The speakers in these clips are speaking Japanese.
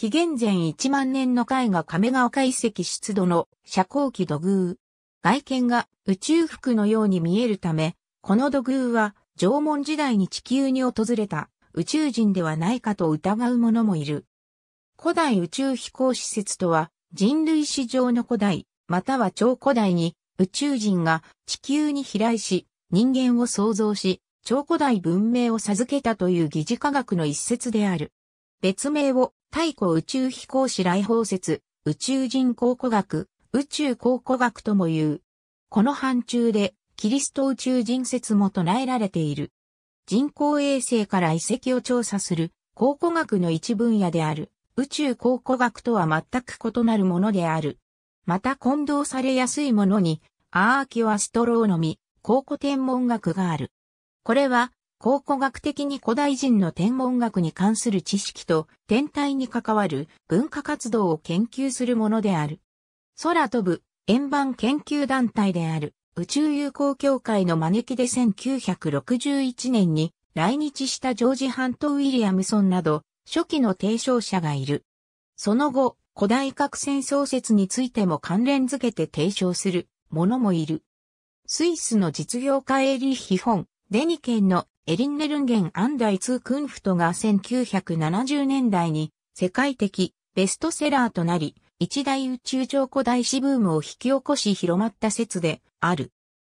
紀元前1万年の絵画亀ヶ海遺跡出土の遮光器土偶。外見が宇宙服のように見えるため、この土偶は縄文時代に地球に訪れた宇宙人ではないかと疑う者もいる。古代宇宙飛行施設とは人類史上の古代、または超古代に宇宙人が地球に飛来し、人間を創造し、超古代文明を授けたという疑似科学の一節である。別名を太古宇宙飛行士来訪説、宇宙人考古学、宇宙考古学とも言う。この範疇で、キリスト宇宙人説も唱えられている。人工衛星から遺跡を調査する考古学の一分野である。宇宙考古学とは全く異なるものである。また混同されやすいものに、アーキオアストローノミ、考古天文学がある。これは、考古学的に古代人の天文学に関する知識と天体に関わる文化活動を研究するものである。空飛ぶ円盤研究団体である宇宙友好協会の招きで1961年に来日したジョージ・ハント・ウィリアムソンなど初期の提唱者がいる。その後、古代核戦争説についても関連づけて提唱する者もいる。スイスの実業家エーリヒ・フォン、デニケンのエリンネルンゲン・アンダイツー・クンフトが1970年代に世界的ベストセラーとなり、一大宇宙超古代史ブームを引き起こし広まった説である。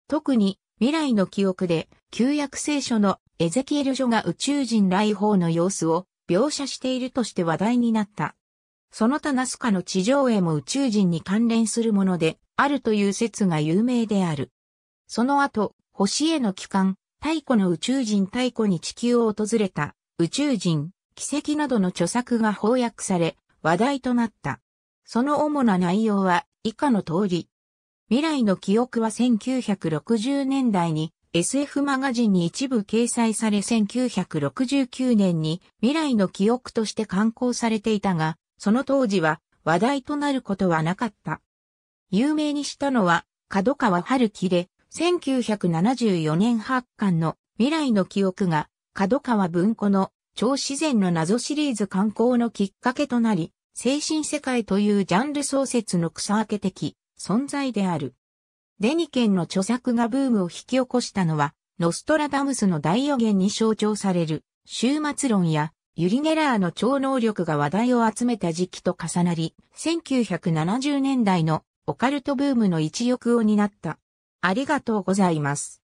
特に未来の記憶で旧約聖書のエゼキエル書が宇宙人来訪の様子を描写しているとして話題になった。その他ナスカの地上絵も宇宙人に関連するものであるという説が有名である。その後、星への帰還、太古の宇宙人太古に地球を訪れた宇宙人、奇跡などの著作が翻訳され話題となった。その主な内容は以下の通り。未来の記憶は1960年代に SF マガジンに一部掲載され1969年に未来の記憶として刊行されていたが、その当時は話題となることはなかった。有名にしたのは角川春樹で1974年発刊の未来の記憶が角川文庫の超自然の謎シリーズ刊行のきっかけとなり、精神世界というジャンル創設の草分け的存在である。デニケンの著作がブームを引き起こしたのは、ノストラダムスの大予言に象徴される、終末論や、ユリ・ゲラーの超能力が話題を集めた時期と重なり、1970年代のオカルトブームの一翼を担った。ありがとうございます。